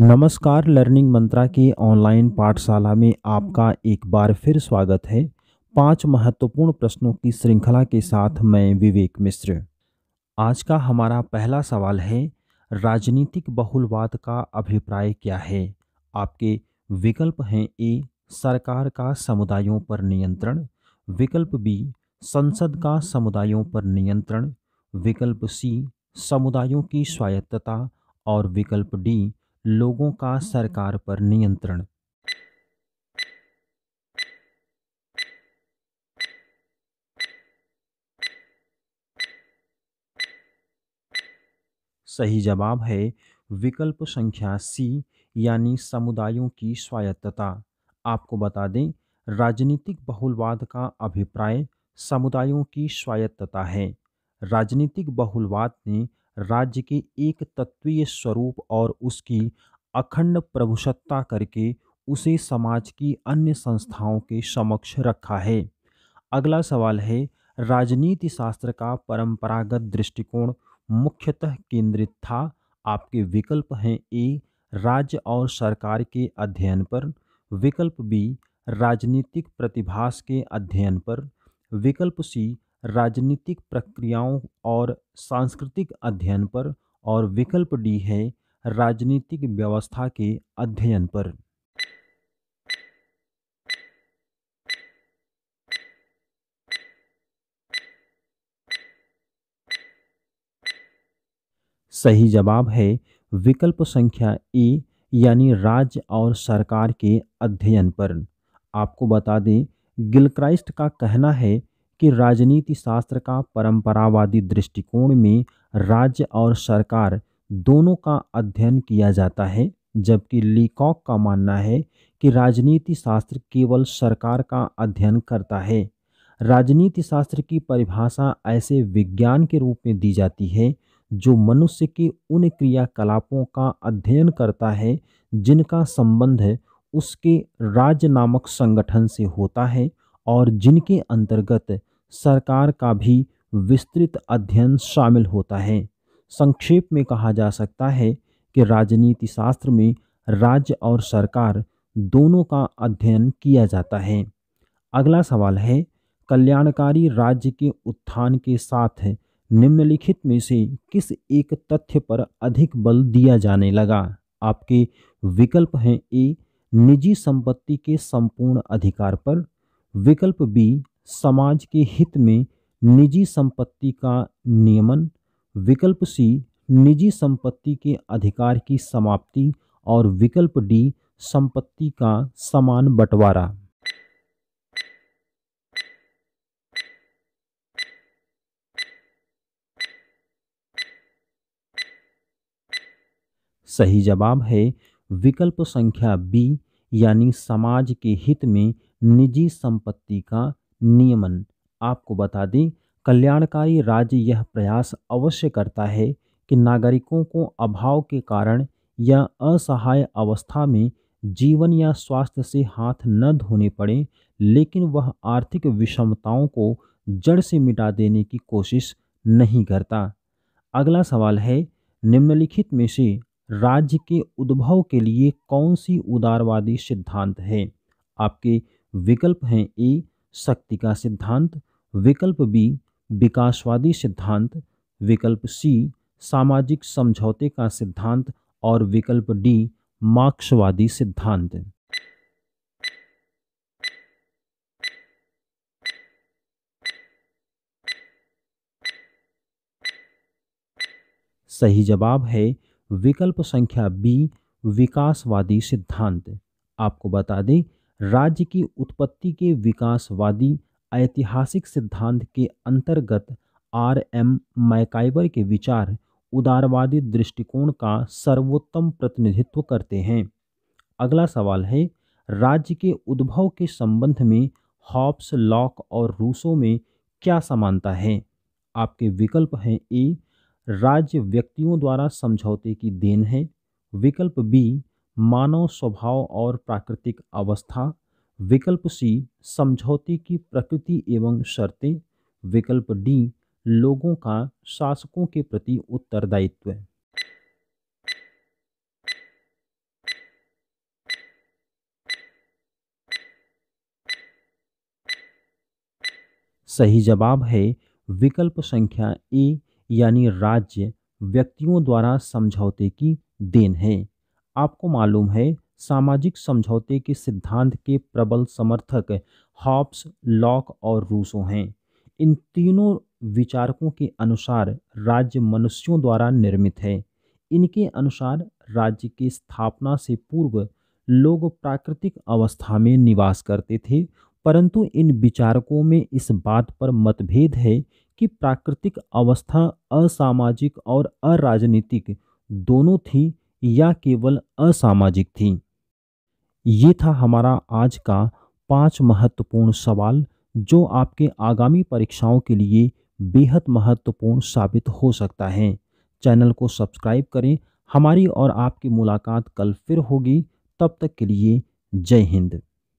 नमस्कार लर्निंग मंत्रा की ऑनलाइन पाठशाला में आपका एक बार फिर स्वागत है पांच महत्वपूर्ण प्रश्नों की श्रृंखला के साथ मैं विवेक मिश्र आज का हमारा पहला सवाल है राजनीतिक बहुलवाद का अभिप्राय क्या है आपके विकल्प हैं ए सरकार का समुदायों पर नियंत्रण विकल्प बी संसद का समुदायों पर नियंत्रण विकल्प सी समुदायों की स्वायत्तता और विकल्प डी लोगों का सरकार पर नियंत्रण सही जवाब है विकल्प संख्या सी यानी समुदायों की स्वायत्तता आपको बता दें राजनीतिक बहुलवाद का अभिप्राय समुदायों की स्वायत्तता है राजनीतिक बहुलवाद ने राज्य के एक तत्वीय स्वरूप और उसकी अखंड प्रभुसत्ता करके उसे समाज की अन्य संस्थाओं के समक्ष रखा है अगला सवाल है राजनीति शास्त्र का परंपरागत दृष्टिकोण मुख्यतः केंद्रित था आपके विकल्प हैं ए राज्य और सरकार के अध्ययन पर विकल्प बी राजनीतिक प्रतिभास के अध्ययन पर विकल्प सी राजनीतिक प्रक्रियाओं और सांस्कृतिक अध्ययन पर और विकल्प डी है राजनीतिक व्यवस्था के अध्ययन पर सही जवाब है विकल्प संख्या ए यानी राज्य और सरकार के अध्ययन पर आपको बता दें गिलक्राइस्ट का कहना है कि राजनीति शास्त्र का परंपरावादी दृष्टिकोण में राज्य और सरकार दोनों का अध्ययन किया जाता है जबकि लीकॉक का मानना है कि राजनीति शास्त्र केवल सरकार का अध्ययन करता है राजनीति शास्त्र की परिभाषा ऐसे विज्ञान के रूप में दी जाती है जो मनुष्य के उन क्रियाकलापों का अध्ययन करता है जिनका संबंध उसके राज्य नामक संगठन से होता है और जिनके अंतर्गत सरकार का भी विस्तृत अध्ययन शामिल होता है संक्षेप में कहा जा सकता है कि राजनीति शास्त्र में राज्य और सरकार दोनों का अध्ययन किया जाता है अगला सवाल है कल्याणकारी राज्य के उत्थान के साथ निम्नलिखित में से किस एक तथ्य पर अधिक बल दिया जाने लगा आपके विकल्प हैं ए निजी संपत्ति के संपूर्ण अधिकार पर विकल्प बी समाज के हित में निजी संपत्ति का नियमन विकल्प सी निजी संपत्ति के अधिकार की समाप्ति और विकल्प डी संपत्ति का समान बंटवारा सही जवाब है विकल्प संख्या बी यानी समाज के हित में निजी संपत्ति का नियमन आपको बता दें कल्याणकारी राज्य यह प्रयास अवश्य करता है कि नागरिकों को अभाव के कारण या असहाय अवस्था में जीवन या स्वास्थ्य से हाथ न धोने पड़े लेकिन वह आर्थिक विषमताओं को जड़ से मिटा देने की कोशिश नहीं करता अगला सवाल है निम्नलिखित में से राज्य के उद्भव के लिए कौन सी उदारवादी सिद्धांत है आपके विकल्प हैं ए शक्ति का सिद्धांत विकल्प बी विकासवादी सिद्धांत विकल्प सी सामाजिक समझौते का सिद्धांत और विकल्प डी मार्क्सवादी सिद्धांत सही जवाब है विकल्प संख्या बी विकासवादी सिद्धांत आपको बता दें राज्य की उत्पत्ति के विकासवादी ऐतिहासिक सिद्धांत के अंतर्गत आर एम मैकाइवर के विचार उदारवादी दृष्टिकोण का सर्वोत्तम प्रतिनिधित्व करते हैं अगला सवाल है राज्य के उद्भव के संबंध में हॉब्स लॉक और रूसो में क्या समानता है आपके विकल्प हैं ए राज्य व्यक्तियों द्वारा समझौते की देन है विकल्प बी मानव स्वभाव और प्राकृतिक अवस्था विकल्प सी समझौते की प्रकृति एवं शर्तें विकल्प डी लोगों का शासकों के प्रति उत्तरदायित्व सही जवाब है विकल्प संख्या ए यानी राज्य व्यक्तियों द्वारा समझौते की देन है आपको मालूम है सामाजिक समझौते के सिद्धांत के प्रबल समर्थक हॉब्स लॉक और रूसो हैं इन तीनों विचारकों के अनुसार राज्य मनुष्यों द्वारा निर्मित है इनके अनुसार राज्य की स्थापना से पूर्व लोग प्राकृतिक अवस्था में निवास करते थे परंतु इन विचारकों में इस बात पर मतभेद है कि प्राकृतिक अवस्था असामाजिक और अराजनीतिक दोनों थी या केवल असामाजिक थी ये था हमारा आज का पांच महत्वपूर्ण सवाल जो आपके आगामी परीक्षाओं के लिए बेहद महत्वपूर्ण साबित हो सकता है चैनल को सब्सक्राइब करें हमारी और आपकी मुलाकात कल फिर होगी तब तक के लिए जय हिंद